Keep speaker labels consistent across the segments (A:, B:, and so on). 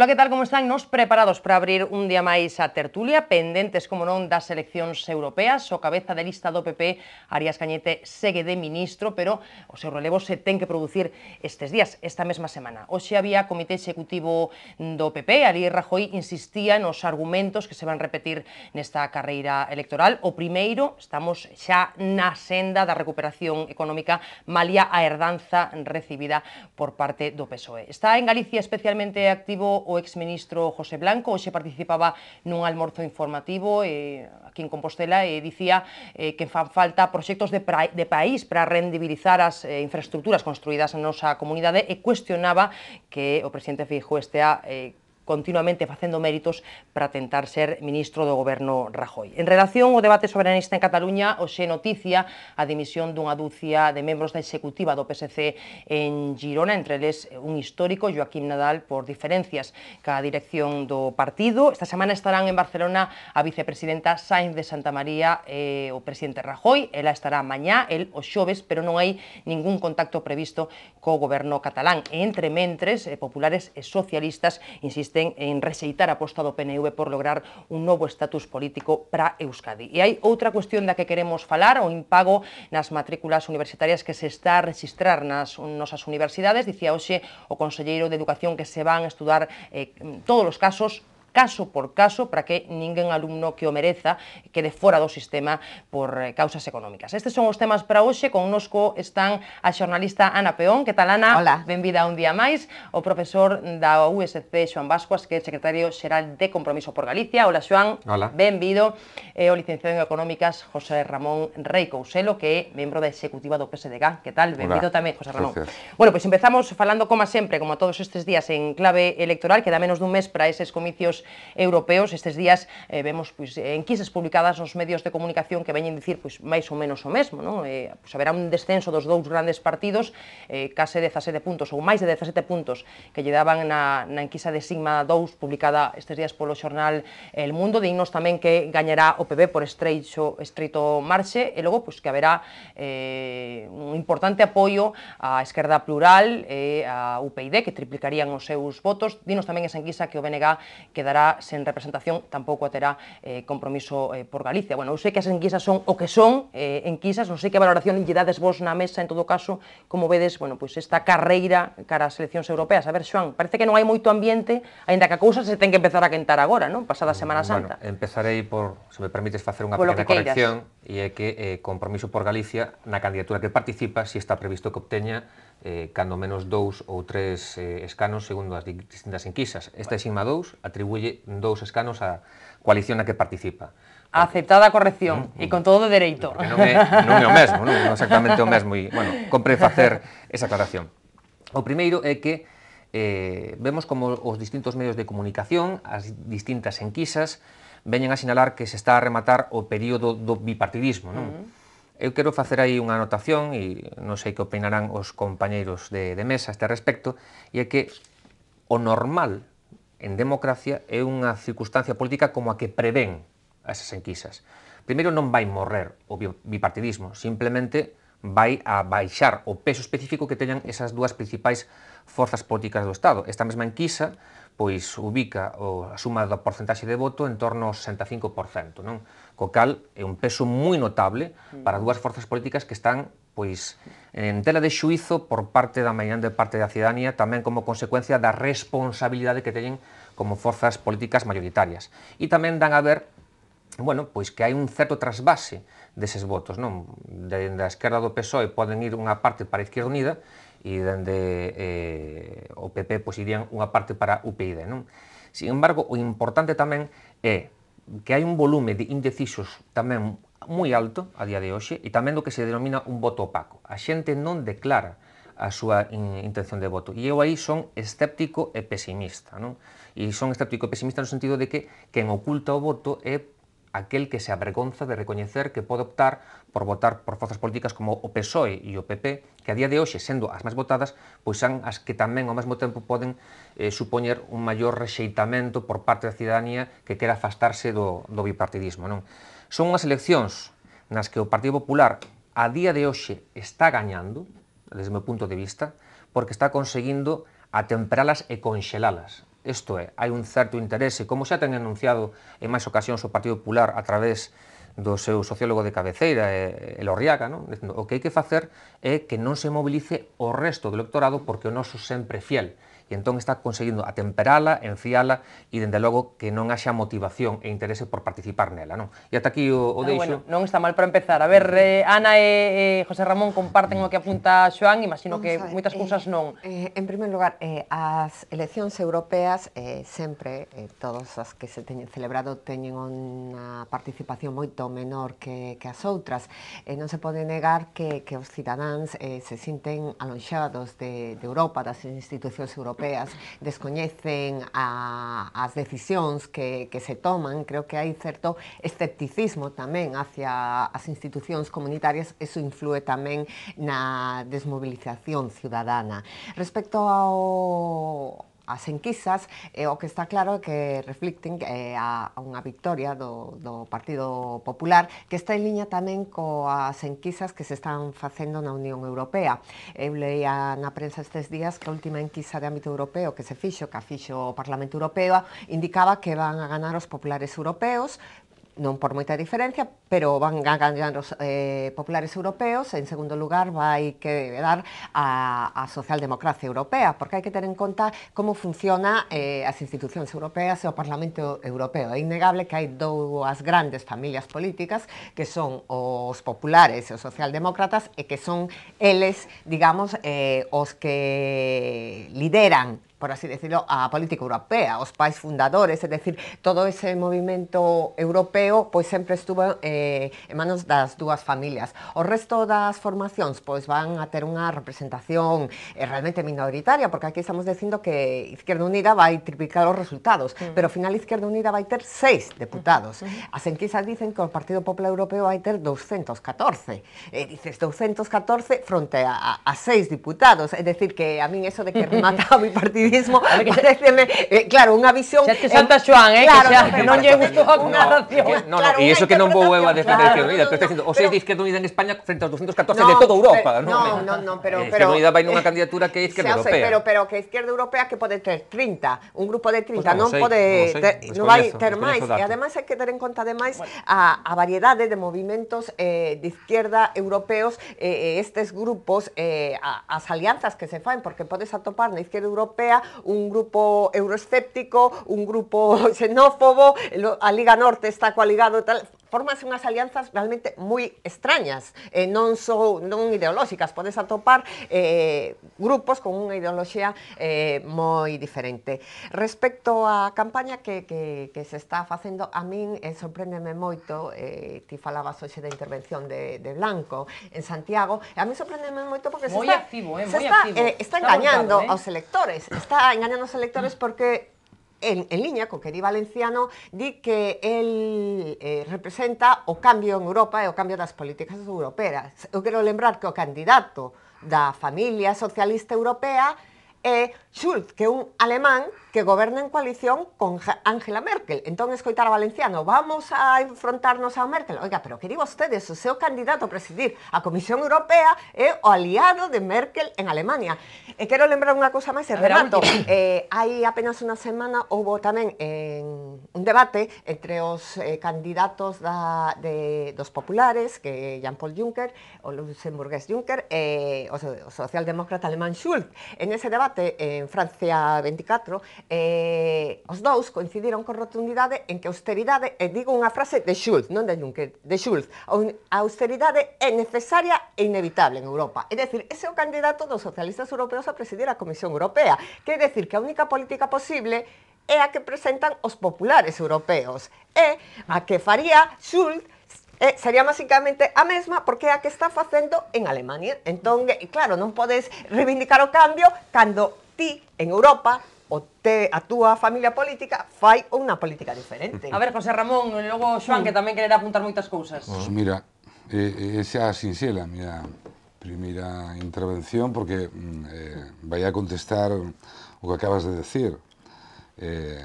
A: Ola, que tal, como están? Nos preparados para abrir un día máis a tertulia, pendentes, como non, das eleccións europeas. O cabeza de lista do PP, Arias Cañete, segue de ministro, pero o seu relevo se ten que producir estes días, esta mesma semana. Oxe había comité executivo do PP, ali Rajoy insistía nos argumentos que se van repetir nesta carreira electoral. O primeiro, estamos xa na senda da recuperación económica malia a herdanza recibida por parte do PSOE. Está en Galicia especialmente activo o exministro José Blanco, hoxe participaba nun almorzo informativo eh, aquí en Compostela e eh, dicía eh, que fan falta proxectos de, pra, de país para rendibilizar as eh, infraestructuras construídas na nosa comunidade e cuestionaba que o presidente Fijo estea eh, continuamente haciendo méritos para intentar ser ministro de gobierno Rajoy. En relación o debate soberanista en Cataluña, se noticia a dimisión de una dúcia de de la ejecutiva do PSC en Girona, entre es un histórico, Joaquín Nadal, por diferencias cada dirección de partido. Esta semana estarán en Barcelona a vicepresidenta Sainz de Santa María eh, o presidente Rajoy. él estará mañana, él, o xoves, pero no hay ningún contacto previsto el gobierno catalán. E, entre mentres, eh, populares y e socialistas insisten insisten en rexeitar a posta do PNV por lograr un novo estatus político para Euskadi. E hai outra cuestión da que queremos falar, o impago nas matrículas universitarias que se está a registrar nas nosas universidades. Dicía hoxe o Conselleiro de Educación que se van a estudar eh, todos os casos caso por caso para que ninguén alumno que o mereza quede fora do sistema por eh, causas económicas. Estes son os temas para hoxe, nosco están a xornalista Ana Peón, que tal Ana? Hola. Benvida un día máis, o profesor da USC Xoan Vascuas, que é secretario xeral de Compromiso por Galicia. Hola Xoan. Hola. Benvido. E o licenciado en Económicas José Ramón Rei Couselo, que é membro da executiva do PSDG. Que tal? Benvido Hola. tamén, José Ramón. Gracias. Bueno, pois pues empezamos falando como sempre, como todos estes días, en clave electoral, que da menos dun mes para eses comicios europeos. Estes días eh, vemos pois, eh, enquises publicadas nos medios de comunicación que veñen dicir pois, máis ou menos o mesmo. Non? Eh, pois, haberá un descenso dos dous grandes partidos, eh, case 17 puntos ou máis de 17 puntos que lle daban na, na enquisa de Sigma 2 publicada estes días polo xornal El Mundo. Dignos tamén que gañará o PP por estreito, estreito marxe e logo pois, que haberá eh, un importante apoio á esquerda plural e eh, a UPyD que triplicarían os seus votos. Dinos tamén esa enquisa que o BNG quedará quedará sen representación, tampouco terá eh, compromiso eh, por Galicia. Bueno, eu sei que as enquisas son o que son eh, enquisas, non sei que valoración lle dades vos na mesa, en todo caso, como vedes, bueno, pois esta carreira cara ás eleccións europeas. A ver, Xoan, parece que non hai moito ambiente, aínda que a cousa se ten que empezar a quentar agora, non? Pasada Semana Santa.
B: Bueno, empezarei por, se me permites facer unha pequena corrección, e é que eh, compromiso por Galicia na candidatura que participa, si está previsto que obteña eh, cando menos dous ou tres eh, escanos segundo as distintas enquisas. Esta Exima 2 atribuye dous escanos á coalición na que participa.
A: Porque, Aceptada a corrección, mm, e con todo de dereito. Non é, non é o mesmo, non, non é exactamente o mesmo. E, bueno, compre facer
B: esa aclaración. O primeiro é que eh, vemos como os distintos medios de comunicación, as distintas enquisas, veñen a sinalar que se está a rematar o período do bipartidismo. Non? Mm. Eu quero facer aí unha anotación e non sei que opinarán os compañeiros de, de mesa este respecto e é que o normal en democracia é unha circunstancia política como a que prevén esas enquisas. Primeiro non vai morrer o bipartidismo, simplemente vai a baixar o peso específico que teñan esas dúas principais forzas políticas do Estado. Esta mesma enquisa pois ubica o, a suma da porcentaxe de voto en torno ao 65%, non? co cal é un peso moi notable para dúas forzas políticas que están pois en tela de xuizo por parte da de parte da cidadanía, tamén como consecuencia da responsabilidade que teñen como forzas políticas maioritarias. E tamén dan a ver bueno, pois que hai un certo trasvase deses votos, non? Dende de a esquerda do PSOE poden ir unha parte para a Izquierda Unida e dende eh, o PP pois irían unha parte para UPyD, non? Sin embargo, o importante tamén é que hai un volume de indecisos tamén moi alto a día de hoxe e tamén do que se denomina un voto opaco. A xente non declara a súa intención de voto. E eu aí son escéptico e pesimista. Non? E son escéptico e pesimista no sentido de que quen oculta o voto é aquel que se avergonza de recoñecer que pode optar por votar por forzas políticas como o PSOE e o PP, que a día de hoxe, sendo as máis votadas, pois son as que tamén ao mesmo tempo poden eh, supoñer un maior rexeitamento por parte da cidadanía que quera afastarse do, do bipartidismo. Non? Son unhas eleccións nas que o Partido Popular a día de hoxe está gañando, desde o meu punto de vista, porque está conseguindo atemperalas e conxelalas. Isto é, hai un certo interese, como xa ten anunciado en máis ocasións o Partido Popular a través do seu sociólogo de cabeceira, eh, Elorriaga, non? o que hai que facer é que non se mobilice o resto do electorado porque o noso sempre fiel e entón está conseguindo atemperala, enfiala e dende logo que non haxa motivación e interese por participar nela, non? E ata aquí o, o ah, deixo. Bueno,
A: non está mal para empezar. A ver, eh, Ana e eh, José Ramón comparten o que apunta
C: Xoán, imagino Vamos que ver, moitas eh, cousas non. Eh, en primeiro lugar, eh, as eleccións europeas eh, sempre eh, todas as que se teñen celebrado teñen unha participación moito menor que, que as outras. Eh, non se pode negar que, que os cidadáns eh, se sinten alonxados de, de Europa, das institucións europeas europeas descoñecen a, as decisións que, que se toman, creo que hai certo escepticismo tamén hacia as institucións comunitarias, eso influe tamén na desmobilización ciudadana. Respecto ao, as enquisas e o que está claro é que reflicten eh, a, a unha victoria do, do Partido Popular que está en liña tamén coas enquisas que se están facendo na Unión Europea. Eu leía na prensa estes días que a última enquisa de ámbito europeo que se fixo, que a fixo o Parlamento Europeo, indicaba que van a ganar os populares europeos, non por moita diferencia, pero van a ganar os eh, populares europeos, en segundo lugar vai que dar a, a socialdemocracia europea, porque hai que ter en conta como funciona eh, as institucións europeas e o Parlamento Europeo. É innegable que hai dúas grandes familias políticas que son os populares e os socialdemócratas e que son eles, digamos, eh, os que lideran por así decirlo, a política europea, os pais fundadores, é dicir, todo ese movimento europeo pois sempre estuvo eh, en manos das dúas familias. O resto das formacións pois van a ter unha representación eh, realmente minoritaria, porque aquí estamos dicindo que Izquierda Unida vai triplicar os resultados, mm. pero ao final Izquierda Unida vai ter seis mm-hmm. deputados. Mm. As enquisas dicen que o Partido Popular Europeo vai ter 214. E eh, dices 214 fronte a, a, a seis diputados, é dicir que a min eso de que remata o mi partido turismo para tener, eh, claro, unha visión... Xa que Santa Joan, eh, claro, que xa, que non lle gustou a congregación. No, no,
B: e iso que non vou eu a defender, mira, pero estás dicindo, o 6 de Izquierda Unida en España frente aos 214 de toda Europa, non? Non,
C: non, pero... Izquierda Unida vai nunha
B: candidatura que é Izquierda Europea. Pero,
C: pero que Izquierda Europea que pode ter 30, un grupo de 30, non pode... Non vai ter máis, e ademais hai que ter en conta ademais a, a variedade de movimentos eh, de izquierda europeos, eh, eh estes grupos, eh, a, as alianzas que se fan, porque podes atopar na izquierda europea un grupo euroescéptico, un grupo xenófobo, la Liga Norte está coaligado, tal, formas unhas alianzas realmente moi extrañas, eh, non sou non ideolóxicas, podes atopar eh, grupos con unha ideoloxía eh, moi diferente. Respecto á campaña que, que, que se está facendo, a min eh, sorpréndeme moito, eh, ti falabas hoxe da intervención de, de Blanco en Santiago, e a min sorpréndeme moito porque se moi está, activo, eh, se está, activo. Eh, está, está engañando voltado, eh? aos electores, está engañando aos electores porque en, en liña co que di Valenciano, di que el eh, representa o cambio en Europa e o cambio das políticas europeas. Eu quero lembrar que o candidato da familia socialista europea é Schulz, que é un alemán que goberna en coalición con Angela Merkel. Entón, escoitar a Valenciano, vamos a enfrontarnos a Merkel. Oiga, pero que di vostedes, o seu candidato a presidir a Comisión Europea é o aliado de Merkel en Alemania. E quero lembrar unha cousa máis, e remato. Eh, hai apenas unha semana houve tamén en un debate entre os eh, candidatos da, de, dos populares, que Jean-Paul Juncker, o luxemburgués Juncker, eh, o, o socialdemócrata alemán Schulz. En ese debate debate en Francia 24, eh, os dous coincidiron con rotundidade en que austeridade, e digo unha frase de Schulz, non de Juncker, de Schulz, a austeridade é necesaria e inevitable en Europa. É dicir, ese é o candidato dos socialistas europeos a presidir a Comisión Europea. Quer decir que a única política posible é a que presentan os populares europeos. É a que faría Schulz eh, sería basicamente a mesma porque é a que está facendo en Alemania. Entón, eh, claro, non podes reivindicar o cambio cando ti en Europa o te, a túa familia política fai unha política diferente. A ver, José Ramón, e logo Xoan, que tamén quererá apuntar moitas cousas. Pois pues
D: mira, eh, eh, xa sinxela, mira, primeira intervención, porque mm, eh, vai a contestar o que acabas de decir. Eh,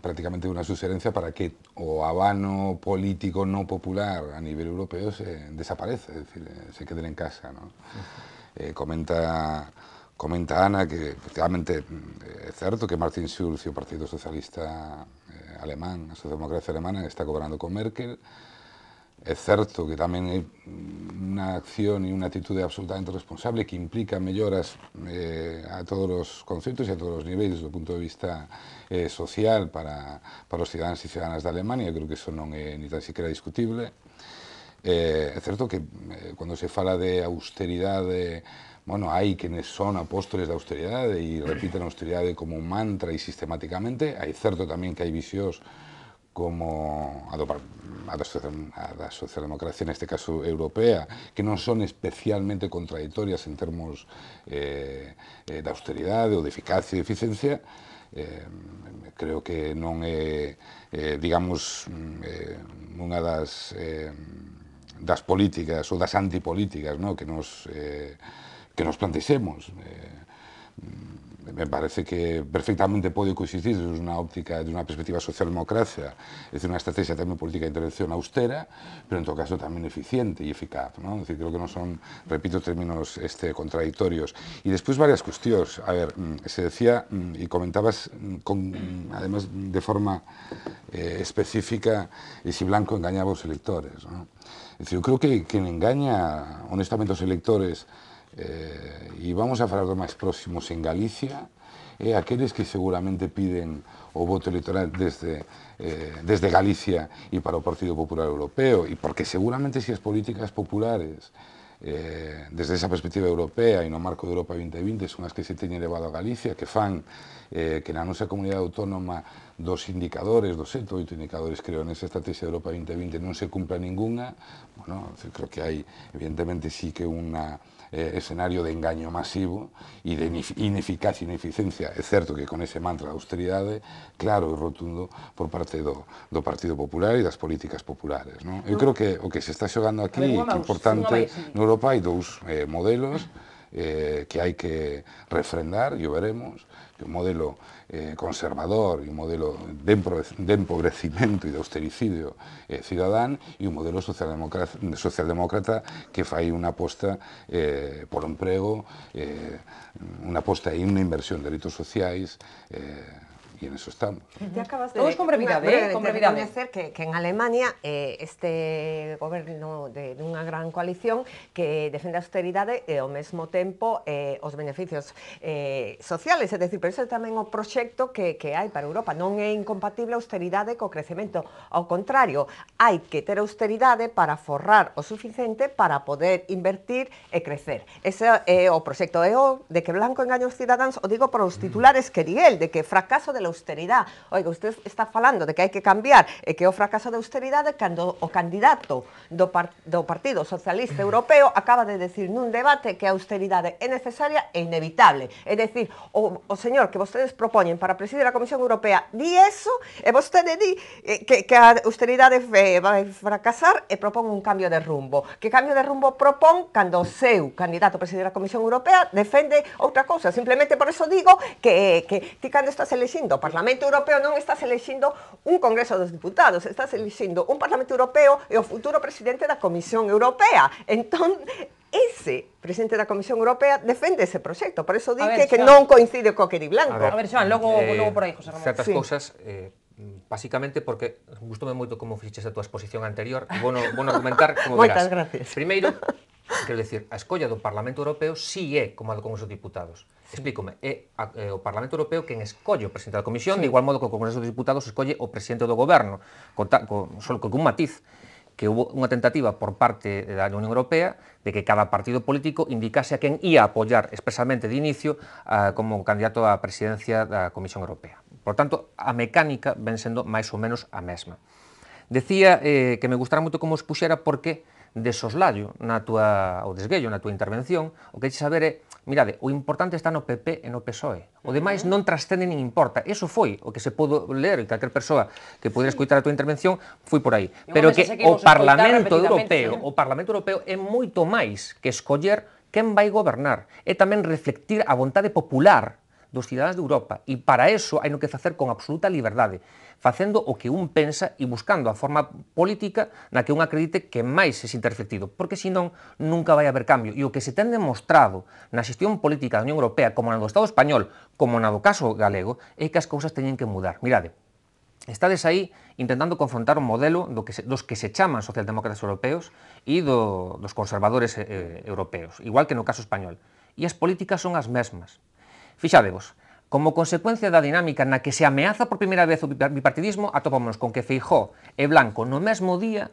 D: prácticamente una sugerencia para que o habano político no popular a nivel europeo se desaparece, es decir, eh, se queden en casa. Eh, comenta, comenta Ana que efectivamente mm, es cierto que Martin Schulz y el Partido Socialista eh, Alemán, la socialdemocracia alemana, está gobernando con Merkel, É certo que tamén hai unha acción e unha actitude absolutamente responsable que implica melloras eh, a todos os conceptos e a todos os niveis do punto de vista eh, social para, para os cidadáns e cidadanas da Alemania, creo que iso non é ni tan siquiera discutible. Eh, é certo que eh, cando se fala de austeridade bueno, hai quenes son apóstoles da austeridade e repiten a austeridade como un mantra e sistemáticamente, hai certo tamén que hai visións como a do, a da, a da socialdemocracia, neste caso europea, que non son especialmente contradictorias en termos eh, eh, de austeridade ou de eficacia e de eficiencia, eh, creo que non é, eh, digamos, mm, eh, unha das, eh, das políticas ou das antipolíticas no? que nos, eh, que nos plantexemos. Eh, me parece que perfectamente puede coexistir desde una óptica, de una perspectiva socialdemocracia, es decir, una estrategia también política de intervención austera, pero en todo caso también eficiente y eficaz. ¿no? Es decir, creo que no son, repito, términos este, contradictorios. Y después varias cuestiones. A ver, mm, se decía mm, y comentabas, mm, además de forma eh, específica específica, eh, si Blanco engañaba a los electores. ¿no? Es decir, yo creo que quien engaña honestamente a los electores eh, e vamos a falar dos máis próximos en Galicia, e eh, aqueles que seguramente piden o voto electoral desde, eh, desde Galicia e para o Partido Popular Europeo, e porque seguramente se as políticas populares eh, desde esa perspectiva europea e no marco de Europa 2020 son as que se teñen levado a Galicia, que fan eh, que na nosa comunidade autónoma dos indicadores, dos seto, oito indicadores, creo, nesa estrategia de Europa 2020 non se cumpla ninguna, bueno, creo que hai, evidentemente, sí que unha eh, escenario de engaño masivo e de ineficacia e ineficiencia, é certo que con ese mantra da austeridade, claro e rotundo por parte do, do Partido Popular e das políticas populares. Non? Eu creo que o que se está xogando aquí, que é importante, no Europa hai dous eh, modelos, Eh, que hay que refrendar, yo veremos, un modelo eh, conservador y un modelo de empobrecimiento y de austericidio eh, ciudadano y un modelo socialdemócrata, que fai una aposta por empleo, una apuesta y una inversión de derechos sociales... y en eso estamos.
C: Uh -huh. acabas de, Vamos con brevidade, eh, con brevidade. Que, que en Alemania eh, este goberno de, dunha gran coalición que defende a austeridade e eh, ao mesmo tempo eh, os beneficios eh, sociales, é dicir, pero iso é tamén o proxecto que, que hai para Europa. Non é incompatible a austeridade co crecemento. Ao contrario, hai que ter austeridade para forrar o suficiente para poder invertir e crecer. Ese é o proxecto o, de que Blanco engaña os cidadáns, o digo por os mm. titulares que di el, de que fracaso de pola austeridade. Oiga, usted está falando de que hai que cambiar e que o fracaso da austeridade cando o candidato do, par do Partido Socialista Europeo acaba de decir nun debate que a austeridade é necesaria e inevitable. É decir, o, o señor que vostedes propoñen para presidir a Comisión Europea di eso e vostede di eh, que, que a austeridade vai fracasar e propón un cambio de rumbo. Que cambio de rumbo propón cando o seu candidato a presidir a Comisión Europea defende outra cousa. Simplemente por eso digo que, eh, que ti cando estás elixindo o Parlamento Europeo non estás elixindo un Congreso dos Diputados, estás elixindo un Parlamento Europeo e o futuro presidente da Comisión Europea. Entón, ese presidente da Comisión Europea defende ese proxecto, por eso di que, que non coincide co Queri Blanco. A ver, a ver Joan, logo, eh, logo por aí, José Ramón.
B: Certas sí. cousas, eh, basicamente porque gustome moito como fiches a túa exposición anterior, e bueno, bueno argumentar como Moitas gracias. Primeiro, quero decir, a escolla do Parlamento Europeo si sí é como a do Congreso dos Diputados. Explícome, é a, é o Parlamento Europeo quen escolle o presidente da Comisión, sí. de igual modo que o Congreso dos Diputados escolle o presidente do Goberno, con, ta, con, só con un matiz que hubo unha tentativa por parte da Unión Europea de que cada partido político indicase a quen ia apoiar expresamente de inicio uh, como candidato á presidencia da Comisión Europea. Por tanto, a mecánica ven sendo máis ou menos a mesma. Decía eh, que me gustara moito como expuxera porque de na tua, o desguello na tua intervención, o que hai saber é Mirade, o importante está no PP e no PSOE. O demais non trascende nin importa. Eso foi o que se pudo ler e calquer persoa que pudera escutar a tua intervención foi por aí. Pero que o Parlamento Europeo, o Parlamento Europeo é moito máis que escoller quen vai gobernar. É tamén reflectir a vontade popular dos cidadanes de Europa. E para eso hai no que facer con absoluta liberdade facendo o que un pensa e buscando a forma política na que un acredite que máis se sinta reflectido, porque senón nunca vai haber cambio. E o que se ten demostrado na xestión política da Unión Europea, como na do Estado español, como na do caso galego, é que as cousas teñen que mudar. Mirade, Estades aí intentando confrontar un modelo do que se, dos que se chaman socialdemócratas europeos e do, dos conservadores eh, europeos, igual que no caso español. E as políticas son as mesmas. Fixadevos, Como consecuencia da dinámica na que se ameaza por primeira vez o bipartidismo, atopámonos con que Feijó e Blanco no mesmo día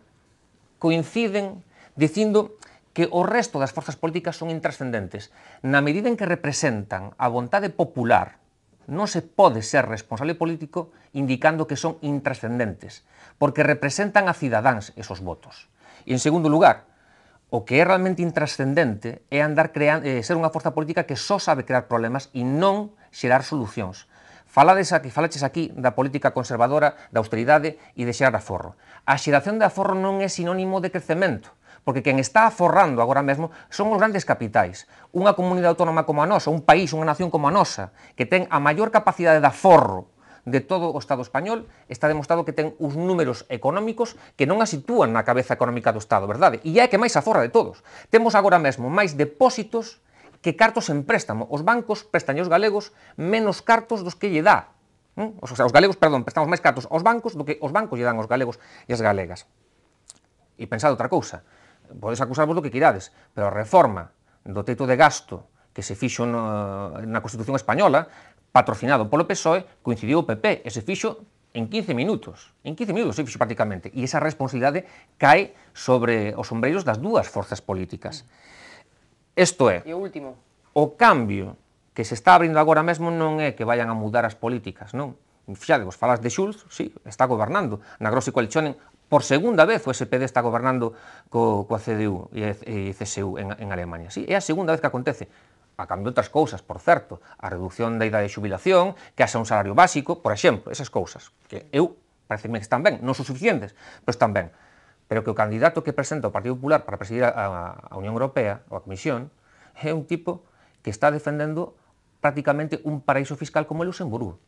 B: coinciden dicindo que o resto das forzas políticas son intrascendentes. Na medida en que representan a vontade popular, non se pode ser responsable político indicando que son intrascendentes, porque representan a cidadáns esos votos. E en segundo lugar, O que é realmente intrascendente é andar crean, eh, ser unha forza política que só sabe crear problemas e non xerar solucións. Falades aquí, falaches aquí da política conservadora, da austeridade e de xerar aforro. A xeración de aforro non é sinónimo de crecemento, porque quen está aforrando agora mesmo son os grandes capitais. Unha comunidade autónoma como a nosa, un país, unha nación como a nosa, que ten a maior capacidade de aforro de todo o Estado español, está demostrado que ten uns números económicos que non a sitúan na cabeza económica do Estado, verdade? E é que máis aforra de todos. Temos agora mesmo máis depósitos que cartos en préstamo. Os bancos prestan os galegos menos cartos dos que lle dá. Os, hm? o sea, os galegos, perdón, prestamos máis cartos aos bancos do que os bancos lle dan aos galegos e as galegas. E pensad outra cousa, podes acusarvos do que quirades, pero a reforma do teito de gasto que se fixo na Constitución Española patrocinado polo PSOE, coincidiu o PP e se fixo en 15 minutos. En 15 minutos se fixo prácticamente. E esa responsabilidade cae sobre os sombreiros das dúas forzas políticas. Isto é... E o último. O cambio que se está abrindo agora mesmo non é que vayan a mudar as políticas, non? Fixade, vos falas de Schulz, sí, está gobernando. Na Grossi Coalition, por segunda vez, o SPD está gobernando co, coa CDU e, e CSU en, en Alemania. Sí, é a segunda vez que acontece a cambio de outras cousas, por certo, a reducción da idade de xubilación, que haxa un salario básico, por exemplo, esas cousas, que eu parece-me que están ben, non son suficientes, pero están ben. Pero que o candidato que presenta o Partido Popular para presidir a, a Unión Europea ou a Comisión é un tipo que está defendendo prácticamente un paraíso fiscal como o Luxemburgo.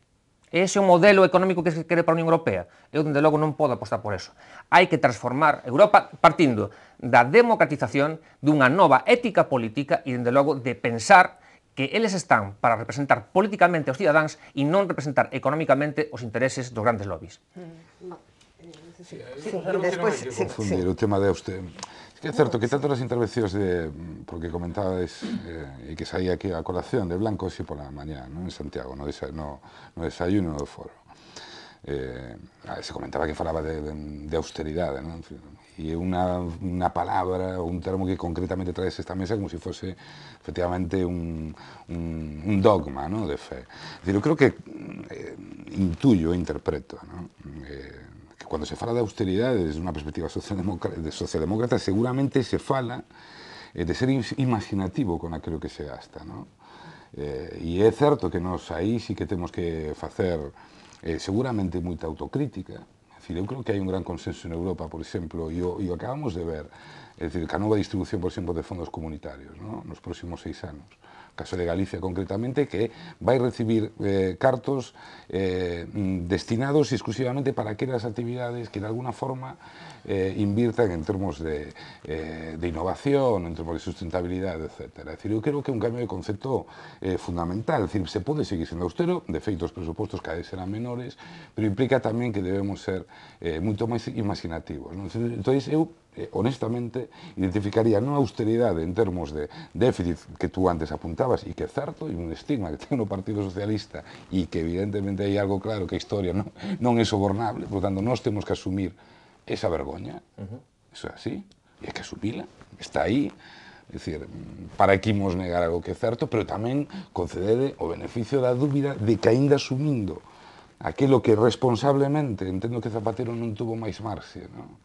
B: Ese é o modelo económico que se quere para a Unión Europea. Eu, dende logo, non podo apostar por eso. Hai que transformar Europa partindo da democratización, dunha nova ética política e, dende logo, de pensar que eles están para representar políticamente aos cidadáns e non representar económicamente os intereses dos grandes lobbies. Mm. Sí, sí, sí, despois, sí, sí, sí. o
D: tema de usted Que cierto, que tanto las intervenciones de, mm, porque comentabais eh, y que salía aquí a colación de Blanco y por la mañana en Santiago, no, dice no, no desayuno de foro. Eh, se comentaba que falaba de, austeridad no y una palabra o un termo que concretamente traes esta mesa como si fuese efectivamente un, dogma ¿no? de fe. Es decir, creo que mm, eh, intuyo, interpreto, ¿no? cuando se fala de austeridade desde unha perspectiva socialdemócrata, de socialdemócrata seguramente se fala eh, de ser imaginativo con aquilo que se gasta, ¿no? Eh, e é certo que nos aí sí que temos que facer eh, seguramente moita autocrítica. Es decir, eu creo que hai un gran consenso en Europa, por exemplo, e o, e o acabamos de ver, é dicir, que a nova distribución, por exemplo, de fondos comunitarios, ¿no? nos próximos seis anos. caso de Galicia concretamente, que va a recibir eh, cartos eh, mm, destinados exclusivamente para aquellas actividades que de alguna forma eh, invirtan en termos de, eh, de innovación, en termos de sustentabilidade, etc. É dicir, eu creo que é un cambio de concepto eh, fundamental. É dicir, se pode seguir sendo austero, de feito os presupostos cada vez serán menores, pero implica tamén que debemos ser eh, moito máis imaginativos. Non? Entón, eu eh, honestamente, identificaría non a austeridade en termos de déficit que tú antes apuntabas e que é certo, e un estigma que ten o Partido Socialista e que evidentemente hai algo claro que a historia non, non é sobornable, por tanto, nós temos que asumir esa vergoña. Uh -huh. Eso é así. E é que asumila. Está aí. É dicir, para que imos negar algo que é certo, pero tamén concedede o beneficio da dúbida de que aínda asumindo aquilo que responsablemente entendo que Zapatero non tuvo máis marxe, non?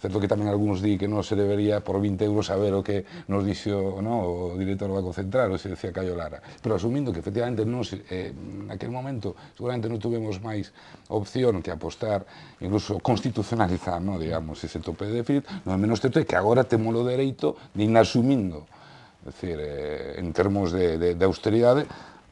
D: Certo que tamén algúns di que non se debería por 20 euros saber o que nos dixo no, o director do Banco Central, o se decía Cayo Lara. Pero asumindo que efectivamente non, eh, naquele momento seguramente non tuvemos máis opción que apostar, incluso constitucionalizar, no, digamos, ese tope de déficit, no menos certo é que agora temos o dereito de ir asumindo, decir, eh, en termos de, de, de austeridade,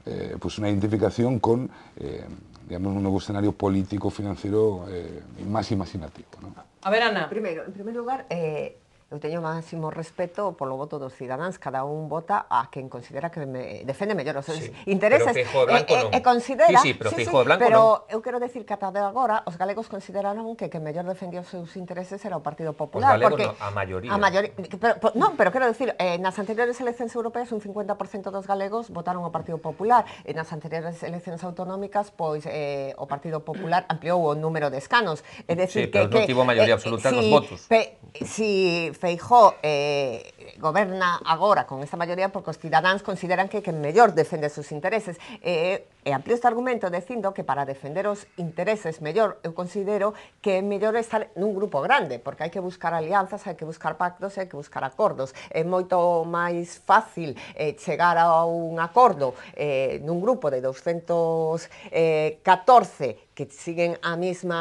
D: eh, pues unha identificación con eh, digamos, un novo escenario político, financiero eh, máis imaginativo. ¿no?
C: A ver, Ana. Primero, en primer lugar, eh, eu teño máximo respeto polo voto dos cidadáns, cada un vota a quen considera que me defende mellor os seus sí, intereses. Pero Feijóo Blanco e, eh, eh, non. E, eh, considera, sí, sí, pero, sí, sí, Blanco pero non. eu quero decir que ata de agora os galegos consideraron que que mellor defendía os seus intereses era o Partido Popular. Os galegos porque, a maioría. A maioría pero, pero, non, pero quero decir, eh, nas anteriores eleccións europeas un 50% dos galegos votaron o Partido Popular. E nas anteriores eleccións autonómicas, pois eh, o Partido Popular ampliou o número de escanos. É decir, sí, que, pero que, non tivo maioría absoluta eh, si, nos votos. Pe, si Feijó eh, goberna agora con esta maioría porque os cidadáns consideran que que mellor defende os seus intereses. Eh, e amplio este argumento dicindo que para defender os intereses mellor, eu considero que é mellor estar nun grupo grande, porque hai que buscar alianzas, hai que buscar pactos, hai que buscar acordos. É moito máis fácil eh, chegar a un acordo eh, nun grupo de 214 que siguen a mesma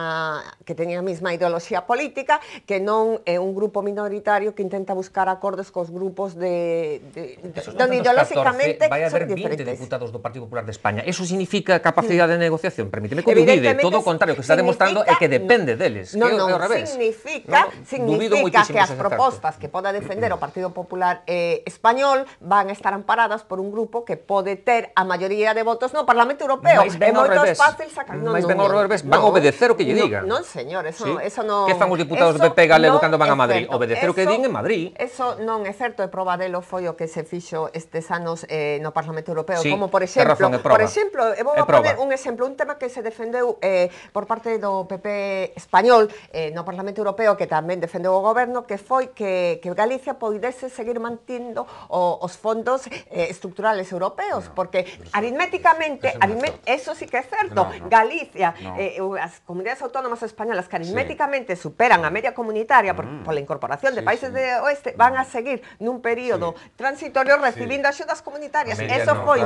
C: que teñen a mesma ideoloxía política, que non é un grupo minoritario que intenta buscar acordos cos grupos de, de, de donde ideolóxicamente vai haber 20 diferentes.
B: deputados do Partido Popular de España. Eso significa capacidade de negociación, permíteme que dubide, todo o contrario que se está demostrando é que depende deles, no, que no, é ao revés.
C: Significa, no, significa que as propostas que poda defender o Partido Popular eh, español van a estar amparadas por un grupo que pode ter a maioría de votos no Parlamento Europeo. Mais ben é moito fácil sacar. non, ver, verbes van no, obedecer o que lle digan. Non, señor, eso, sí. eso non... Que fan os diputados do PP galego cando van a Madrid? Certo. Obedecer eso, o que din en Madrid. Eso non é certo, e delo foi o que se fixo estes anos eh, no Parlamento Europeo, sí, como por exemplo, razón, por exemplo, e eh, vou a poner un exemplo, un tema que se defendeu eh, por parte do PP español eh, no Parlamento Europeo, que tamén defendeu o goberno, que foi que, que Galicia poidese seguir mantindo o, os fondos eh, estructurales europeos, no, porque aritméticamente, eso, no eso sí que é certo, no, no. Galicia Eh, eh, las comunidades autónomas españolas que aritméticamente superan a media comunitaria mm. por, la incorporación de países de oeste van a mm. seguir en un periodo transitorio recibiendo ayudas comunitarias. Eso, fue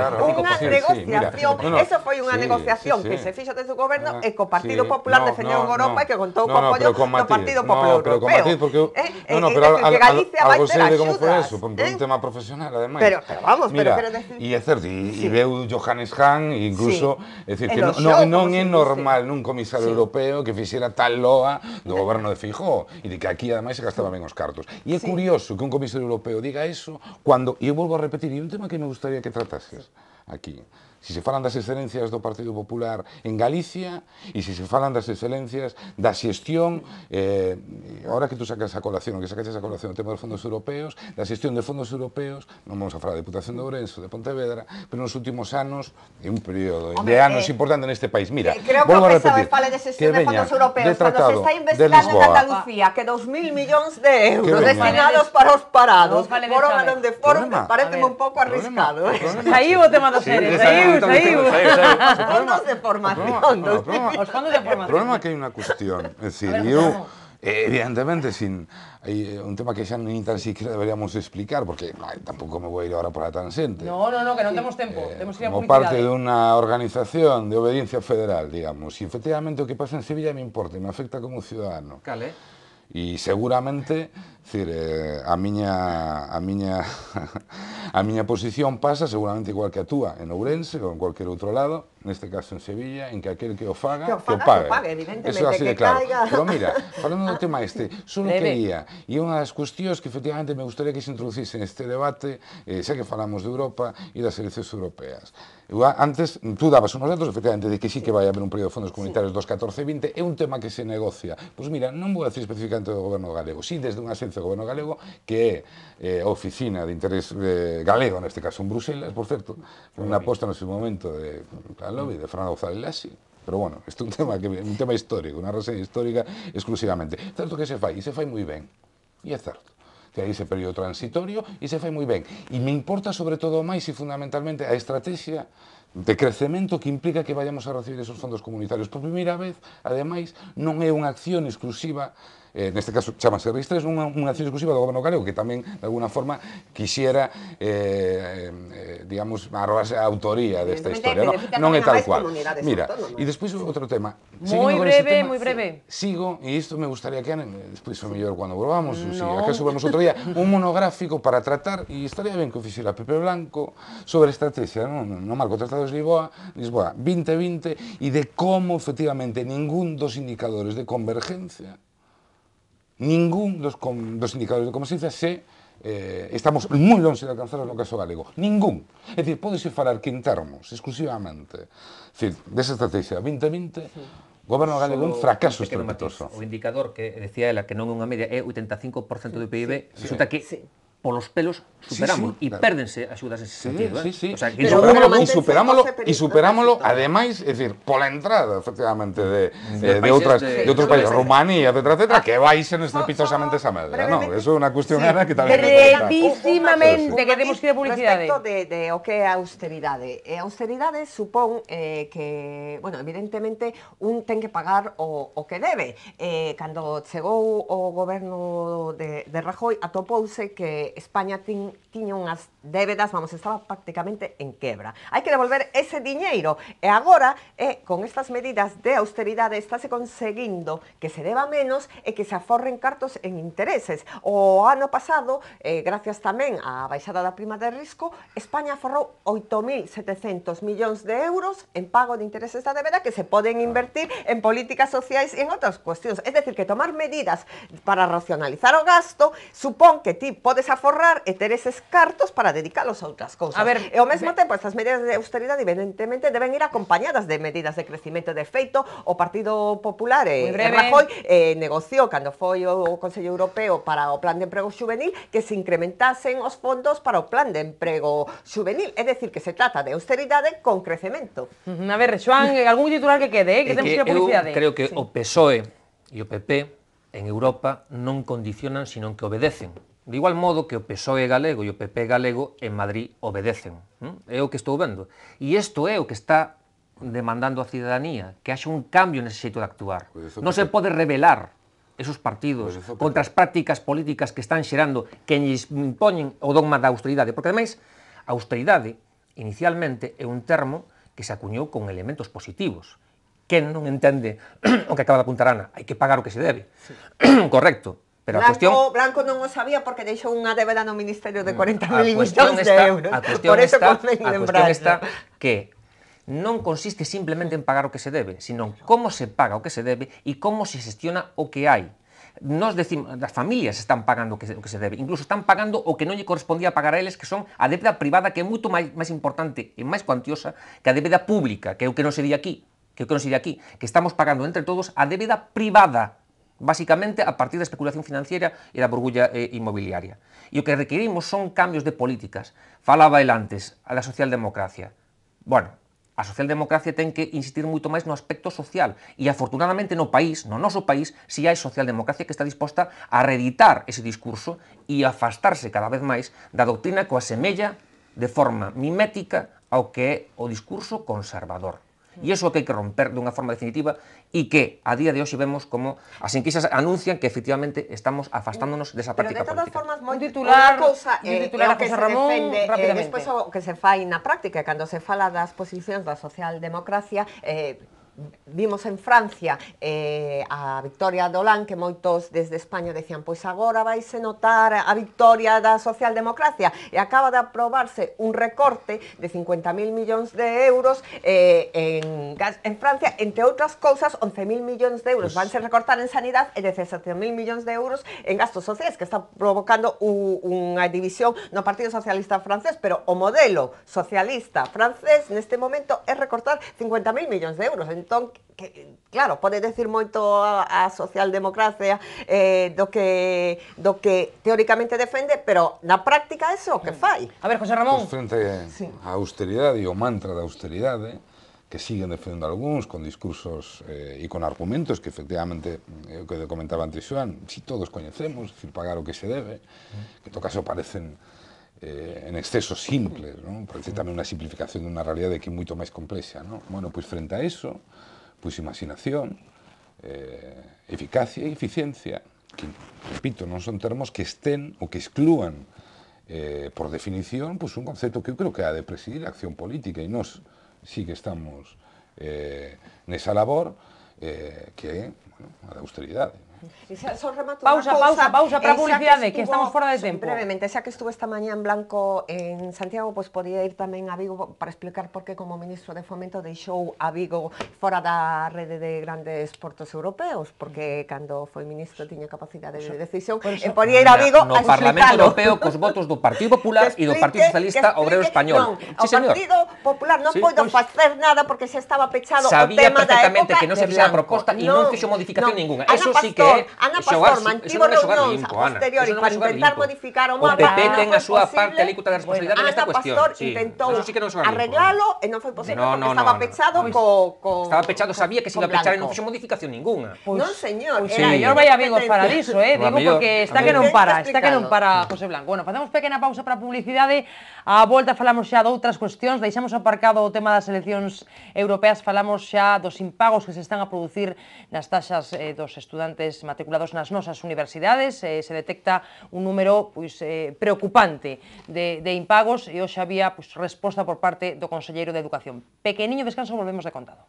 C: una negociación, que se fija desde su gobierno, ah, el Partido Popular defendió en Europa y que contó con apoyo del Partido Popular Europeo.
D: No, pero algo serio como fue eso, por un ¿Eh? tema profesional además. Pero vamos, pero... Y es cierto, y veo Johannes Hahn, incluso... Es decir, que no es normal mal nun comisario sí. europeo que fixera tal loa do goberno de Fijó e de que aquí ademais se gastaban ben os cartos. E é sí. curioso que un comisario europeo diga eso cando, e eu volvo a repetir, e un tema que me gustaría que tratases aquí, se se falan das excelencias do Partido Popular en Galicia e se se falan das excelencias da xestión, eh, ahora que tú sacas a colación, que sacas a colación o tema dos fondos europeos, da xestión de fondos europeos, non vamos a falar da Deputación de Ourense, de Pontevedra, pero nos últimos anos, é un período Hombre, de anos eh, importante neste país. Mira, eh, creo que o repetir, fala de xestión de fondos europeos, de tratado, cando se está investigando en Andalucía
C: que 2.000 millóns de euros destinados para os parados, foron a de forma parece un pouco arriscado. Aí eh. o tema dos seres, aí seguimos, seguimos. Fondos de formación. Os fondos de formación. O
D: problema é que hai unha cuestión. É dicir, eu... evidentemente, sin, hai eh, un tema que xa ni tan siquiera deberíamos explicar, porque ay, tampouco me vou ir agora por tan xente. No,
A: no, no, que non temos tempo, eh, temos que ir a Como parte
D: dunha ¿eh? organización de obediencia federal, digamos, e efectivamente o que pasa en Sevilla me importa, me afecta como ciudadano. Cale. E seguramente decir, eh, a miña a miña a miña posición pasa seguramente igual que a túa en Ourense ou en cualquier outro lado, neste caso en Sevilla, en que aquel que o faga, que o, faga, que o pague. Que o pague evidentemente, Eso así que claro. Caiga. Pero mira, falando do tema este, só quería, e unha das cuestións que efectivamente me gustaría que se introducise neste debate, eh, xa que falamos de Europa e das eleccións europeas. Eu, antes, tú dabas unos datos, efectivamente, de que sí que vai haber un período de fondos comunitarios sí. 2014-20, é un tema que se negocia. Pois pues mira, non vou decir especificamente do goberno galego, sí desde unha pertence ao goberno galego, que é a eh, oficina de interés eh, galego, neste caso en Bruselas, por certo, unha aposta no seu momento de, Lobby, de mm. Fernando González Lassi, Pero bueno, isto é un tema, que, un tema histórico, unha reseña histórica exclusivamente. Certo que se fai, e se fai moi ben. E é certo que hai ese período transitorio e se fai moi ben. E me importa sobre todo máis e fundamentalmente a estrategia de crecemento que implica que vayamos a recibir esos fondos comunitarios. Por primeira vez, ademais, non é unha acción exclusiva eh, neste caso chamase RIS3, unha, unha acción exclusiva do goberno galego que tamén, de alguna forma, quixera, eh, eh, digamos, arrobarse a autoría desta historia. No, non é tal cual. Mira, e despois outro tema. Moi breve, moi breve. Sigo, e isto me gustaría que, despois o mellor cando volvamos, no. si acaso vemos outro día, un monográfico para tratar, e estaría ben que o fixera Pepe Blanco, sobre a estrategia, non, no marco Tratado de Lisboa, Lisboa 2020, e de como, efectivamente, ningún dos indicadores de convergencia ningún dos, dos indicadores de converxencia se eh, estamos moi longe de alcanzar no caso galego. Ningún. É dicir, podese falar que en termos, exclusivamente, dicir, desa estrategia 2020, sí. Goberno galego un fracaso estrepitoso. O
B: indicador que decía ela que non é unha media é 85% do PIB, sí, resulta sí. que sí polos pelos superamos sí, sí, e pérdense axudas nesse sí, sentido. ¿eh? Sí, eh? sí. O sea, que e superámolo, e
D: superámolo ademais, é dicir, pola entrada efectivamente de, de, eh, de, outras de, de outros países, Rumanía, etcétera, etcétera, ah, que baixen estrepitosamente ah, esa ah, medra, non? Eso é unha cuestión sí, era que tamén
C: brevísimamente que temos que de publicidade. Respecto de, de o que é a eh, austeridade. E a austeridade supón eh, que, bueno, evidentemente un ten que pagar o, o que debe. Eh, cando chegou o goberno de, de Rajoy atopouse que España tin, tiña unhas débedas, vamos, estaba prácticamente en quebra. Hai que devolver ese diñeiro. E agora, eh, con estas medidas de austeridade, estáse conseguindo que se deba menos e que se aforren cartos en intereses. O ano pasado, eh, gracias tamén á baixada da prima de risco, España aforrou 8.700 millóns de euros en pago de intereses da débeda que se poden ah. invertir en políticas sociais e en outras cuestións. É decir, que tomar medidas para racionalizar o gasto supón que ti podes aforrar forrar e ter eses cartos para dedicarlos a outras cousas. A ver, e ao mesmo tempo, estas medidas de austeridade evidentemente deben ir acompañadas de medidas de crecimento de feito. O Partido Popular e, eh, Rajoy eh, negociou cando foi o Consello Europeo para o Plan de Emprego Juvenil que se incrementasen os fondos para o Plan de Emprego Juvenil. É decir, que se trata de austeridade con crecemento. A ver, Joan, eh, algún titular que quede, eh, que, temos que ir a publicidade. Eu eh. creo
B: que sí. o PSOE e o PP en Europa non condicionan, sino que obedecen. De igual modo que o PSOE galego e o PP galego en Madrid obedecen. É o que estou vendo. E isto é o que está demandando a cidadanía, que haxa un cambio nese xeito de actuar. Pues pois non se pode revelar esos partidos pues pois contra as prácticas políticas que están xerando, que lles impoñen o dogma da austeridade. Porque, ademais, a austeridade, inicialmente, é un termo que se acuñou con elementos positivos. Quen non entende o que acaba de apuntar Ana? Hai que pagar o que se debe. Sí. Correcto Pero Blanco, a cuestión...
C: Blanco non o sabía porque deixou unha débeda no Ministerio de 40 mm. mil millóns de euros. A cuestión, Por eso está, a cuestión está
B: que non consiste simplemente en pagar o que se debe, sino como se paga o que se debe e como se xestiona o que hai nos decimos, as familias están pagando o que, se, o que se debe, incluso están pagando o que non lle correspondía pagar a eles, que son a débeda privada que é moito máis, máis importante e máis cuantiosa que a débeda pública, que é o que non se di aquí, que é o que non se di aquí, que estamos pagando entre todos a débeda privada, basicamente a partir da especulación financiera e da burbulla eh, inmobiliaria. E o que requerimos son cambios de políticas. Falaba el antes, a da socialdemocracia. Bueno, a socialdemocracia ten que insistir moito máis no aspecto social e afortunadamente no país, no noso país, si hai socialdemocracia que está disposta a reeditar ese discurso e afastarse cada vez máis da doctrina coa semella de forma mimética ao que é o discurso conservador. E iso o que hai que romper dunha forma definitiva e que a día de hoxe vemos como as enquisas anuncian que efectivamente estamos afastándonos desa práctica política. Pero de todas
C: formas, moi titular, cosa, eh, titular que se Ramón, defende, eh, despois o que se fai na práctica, cando se fala das posicións da socialdemocracia, eh, vimos en Francia eh, a Victoria Dolan que moitos desde España decían pois agora vaise notar a victoria da socialdemocracia e acaba de aprobarse un recorte de 50.000 millóns de euros eh, en, en Francia, entre outras cousas 11.000 millóns de euros pues... vanse recortar en sanidad e 17.000 millóns de euros en gastos sociais que está provocando unha división no Partido Socialista francés, pero o modelo socialista francés neste momento é recortar 50.000 millóns de euros. Entón, entón que, claro, pode decir moito a, a socialdemocracia eh, do que do que teóricamente defende, pero na práctica é o que mm. fai.
D: A ver, José Ramón. Pues frente sí. a austeridade e o mantra da austeridade, que siguen defendendo algúns con discursos eh, e con argumentos que efectivamente eh, o que comentaba antes Joan, si todos coñecemos, decir, pagar o que se debe, mm. que todo caso parecen eh, en exceso simples, ¿no? Parece tamén unha simplificación dunha realidade que é moito máis complexa, ¿no? Bueno, pois frente a eso, pois imaginación, eh, eficacia e eficiencia, que, repito, non son termos que estén ou que exclúan eh, por definición pois un concepto que eu creo que ha de presidir a acción política e nós sí que estamos eh, nesa labor eh, que é bueno, a da austeridade
C: pausa, pausa, pausa para publicidade, que, que estamos fora de tempo. Brevemente, xa que estuve esta mañá en Blanco en Santiago, pois pues, podía ir tamén a Vigo para explicar por que como ministro de Fomento deixou a Vigo fora da rede de grandes portos europeos, porque cando foi ministro tiña capacidade de decisión e eh, podía ir a Vigo no, no a Parlamento Europeo
B: cos votos do Partido Popular e do Partido Socialista explique, Obrero Español. Non, sí, o señor. Partido
C: Popular non sí, podo pues, pois facer nada porque xa estaba pechado Sabía o tema da época que non se a proposta e non fixo modificación no, ninguna. Eso sí que favor, Ana ¿Eh? Pastor mantivo reunións limpo, a posteriori para intentar limpo. modificar o mapa. O PP ten a súa parte alícuta de responsabilidade bueno, nesta cuestión. Ana Pastor sí. intentou sí que ¿eh? arreglalo e eh, non foi posible no, no, porque estaba no, pechado no. co, co... Estaba pechado, sabía que se iba a pechar e non fixo
B: modificación ninguna. Pues, non, señor. Pues, sí. Era vai Vigo para diso, eh? Digo porque está que non para, está que non para
A: José Blanco. Bueno, facemos pequena pausa para publicidade. A volta falamos xa de outras cuestións, deixamos aparcado o tema das eleccións europeas, falamos xa dos impagos que se están a producir nas taxas dos estudantes matriculados nas nosas universidades, eh, se detecta un número pois, eh, preocupante de, de impagos e hoxe había pois, resposta por parte do Conselleiro de Educación. Pequeniño descanso, volvemos de contado.